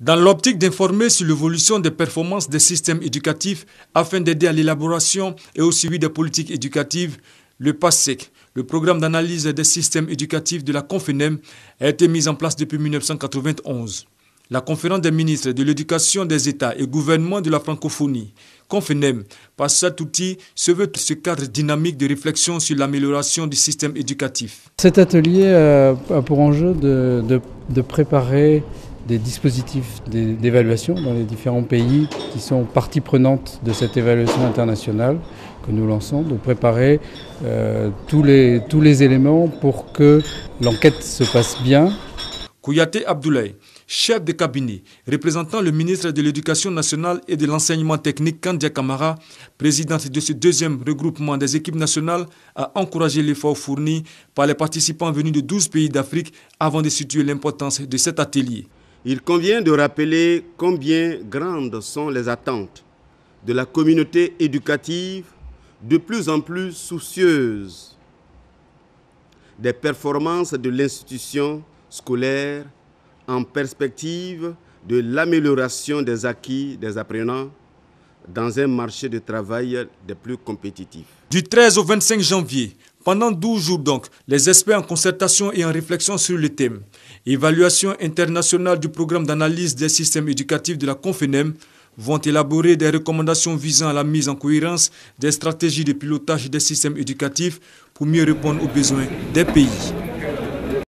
Dans l'optique d'informer sur l'évolution des performances des systèmes éducatifs afin d'aider à l'élaboration et au suivi des politiques éducatives, le PASSEC, le programme d'analyse des systèmes éducatifs de la CONFENEM, a été mis en place depuis 1991. La conférence des ministres de l'éducation des États et gouvernements de la francophonie, CONFENEM, par cet outil, se veut ce cadre dynamique de réflexion sur l'amélioration du système éducatif. Cet atelier euh, a pour enjeu de préparer des dispositifs d'évaluation dans les différents pays qui sont partie prenante de cette évaluation internationale que nous lançons, de préparer euh, tous, les, tous les éléments pour que l'enquête se passe bien. Kouyaté Abdoulaye, chef de cabinet, représentant le ministre de l'Éducation nationale et de l'enseignement technique Kandia Kamara, présidente de ce deuxième regroupement des équipes nationales, a encouragé l'effort fourni par les participants venus de 12 pays d'Afrique avant de situer l'importance de cet atelier il convient de rappeler combien grandes sont les attentes de la communauté éducative de plus en plus soucieuse des performances de l'institution scolaire en perspective de l'amélioration des acquis des apprenants dans un marché de travail des plus compétitifs. Du 13 au 25 janvier, pendant 12 jours donc, les experts en concertation et en réflexion sur le thème Évaluation internationale du programme d'analyse des systèmes éducatifs de la CONFENEM vont élaborer des recommandations visant à la mise en cohérence des stratégies de pilotage des systèmes éducatifs pour mieux répondre aux besoins des pays.